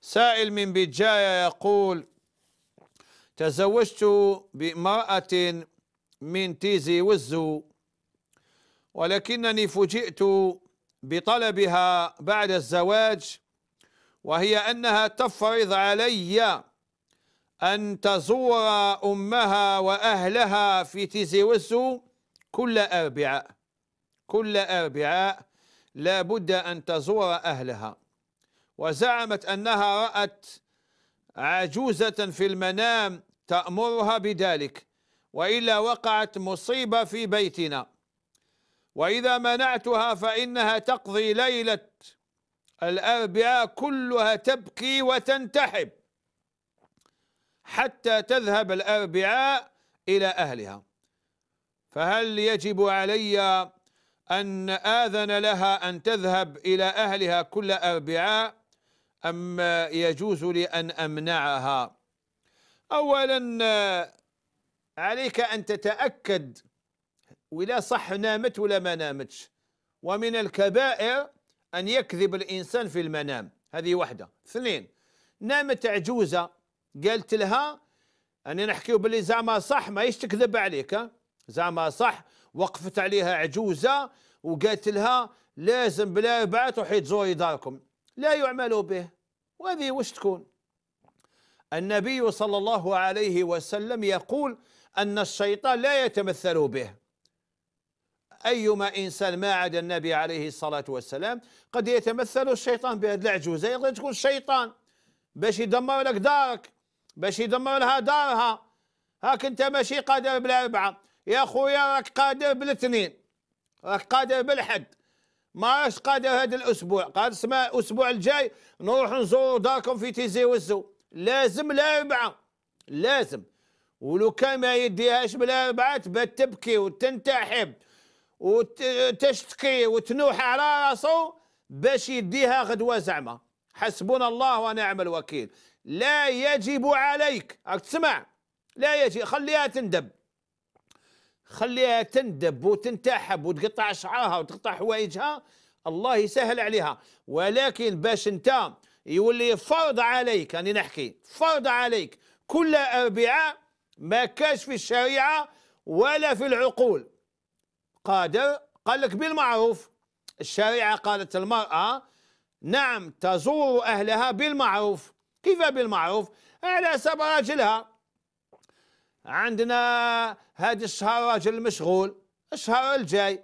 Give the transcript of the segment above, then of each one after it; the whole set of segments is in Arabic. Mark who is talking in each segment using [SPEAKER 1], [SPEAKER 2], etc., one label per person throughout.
[SPEAKER 1] سائل من بجاية يقول تزوجت بامرأة من تيزي وزو ولكنني فوجئت بطلبها بعد الزواج وهي أنها تفرض علي أن تزور أمها وأهلها في تيزي وزو كل أربعاء كل أربعاء لا بد أن تزور أهلها وزعمت أنها رأت عجوزة في المنام تأمرها بذلك وإلا وقعت مصيبة في بيتنا وإذا منعتها فإنها تقضي ليلة الأربعاء كلها تبكي وتنتحب حتى تذهب الأربعاء إلى أهلها فهل يجب علي أن آذن لها أن تذهب إلى أهلها كل أربعاء أم يجوز لي أن أمنعها أولا عليك أن تتأكد ولا صح نامت ولا ما نامتش ومن الكبائر أن يكذب الإنسان في المنام هذه واحدة اثنين نامت عجوزة قالت لها أنا نحكيو باللي زعما صح ما تكذب عليك زعما صح وقفت عليها عجوزة وقالت لها لازم بلا بعد تروحي تزوري داركم لا يعمل به وهذه وش تكون النبي صلى الله عليه وسلم يقول أن الشيطان لا يتمثل به أيما إنسان ما عدا النبي عليه الصلاة والسلام قد يتمثل الشيطان بهذه العجوزة يقدر تكون الشيطان باش يدمر لك دارك باش يدمر لها دارها هاك انت ماشي قادر بالأربعة يا خويا راك قادر بالاثنين راك قادر بالحد ما اش قاد هذا الاسبوع قاد اسمع الاسبوع الجاي نروح نزور داركم في تيزي وزو لازم لا لازم ولو كان ما يديهاش بلا اربعه تبات تبكي وتنتحب وتشتكي وتنوح على راسو باش يديها غدوه زعما حسبنا الله ونعم الوكيل لا يجب عليك تسمع لا يجب خليها تندب خليها تندب وتنتحب وتقطع شعرها وتقطع حوايجها الله يسهل عليها ولكن باش انت يولي فرض عليك راني يعني نحكي فرض عليك كل اربعاء ما كاش في الشريعه ولا في العقول قادر قال لك بالمعروف الشريعه قالت المراه نعم تزور اهلها بالمعروف كيف بالمعروف على حسب راجلها عندنا هذا الشهر راجل مشغول الشهر الجاي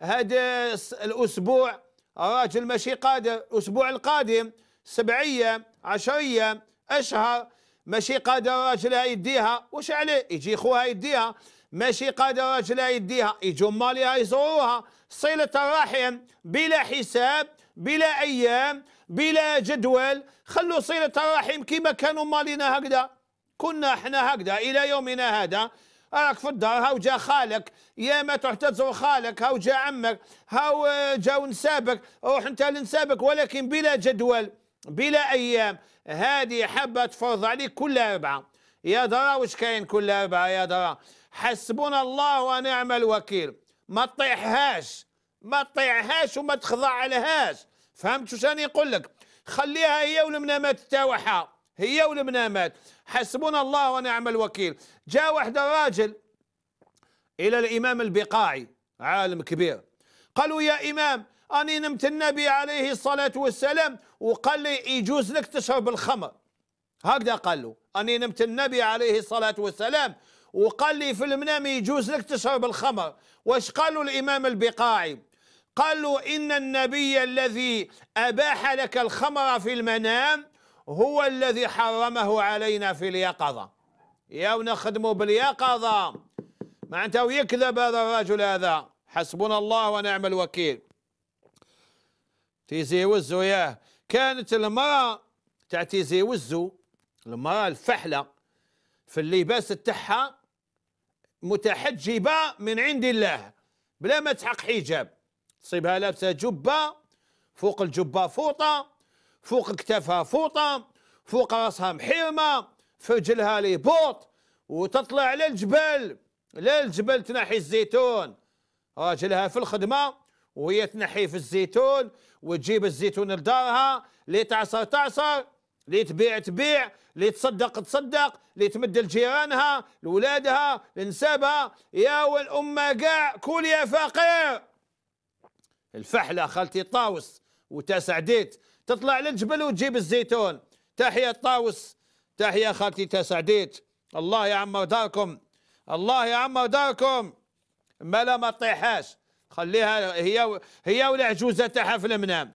[SPEAKER 1] هذا الأسبوع راجل ماشي قادر الأسبوع القادم سبع أيام عشر أيام أشهر ماشي قادر راجلها يديها واش عليه يجي خوها يديها ماشي قادر راجلها يديها يجوا ماليها يزوروها صلة الرحم بلا حساب بلا أيام بلا جدول خلوا صلة الرحم كما كانوا مالينا هكذا كنا احنا هكذا الى يومنا هذا راك في الدار هاو جا خالك يا ما تروح تزور خالك هاو جا عمك هاو جاو نسابك روح انت لنسابك ولكن بلا جدول بلا ايام هذه حابه تفرض عليك كل اربعه يا درا واش كاين كل اربعه يا درا حسبنا الله ونعم الوكيل ما تطيحهاش ما تطيعهاش وما تخضع لهاش فهمت واش راني نقول لك خليها هي والمنامات تاعها هي والمنامات حسبنا الله ونعم الوكيل جاء واحد راجل إلى الإمام البقاعي عالم كبير قالوا يا إمام أني نمت النبي عليه الصلاة والسلام وقال لي يجوز لك تشرب الخمر هكذا قال له أني نمت النبي عليه الصلاة والسلام وقال لي في المنام يجوز لك تشرب الخمر واش قالوا الإمام البقاعي قالوا إن النبي الذي أباح لك الخمر في المنام هو الذي حرمه علينا في اليقظة يا نخدموا باليقظة أنت ويكذب هذا الرجل هذا حسبنا الله ونعم الوكيل وزو يا كانت المرأة تاع وزو المرأة الفحلة في اللباس تاعها متحجبة من عند الله بلا ما تحق حجاب تصيبها لابسة جبة فوق الجبة فوطة فوق كتافها فوطه فوق راسها محيرمه فجلها لي بوط وتطلع للجبل للجبل تنحي الزيتون راجلها في الخدمه وهي تنحي في الزيتون وتجيب الزيتون لدارها اللي تعصر تعصر اللي تبيع تبيع اللي تصدق تصدق اللي تمد لجيرانها لولادها لنسابها يا والأمة قاع كل يا فقير الفحلة خالتي طاوس وتسعديت تطلع للجبل وتجيب الزيتون تحية طاوس تحية خالتي تسعديت الله يعمر داركم الله يعمر داركم ما لا ما تطيحهاش خليها هي هي والعجوزه تاعها في المنام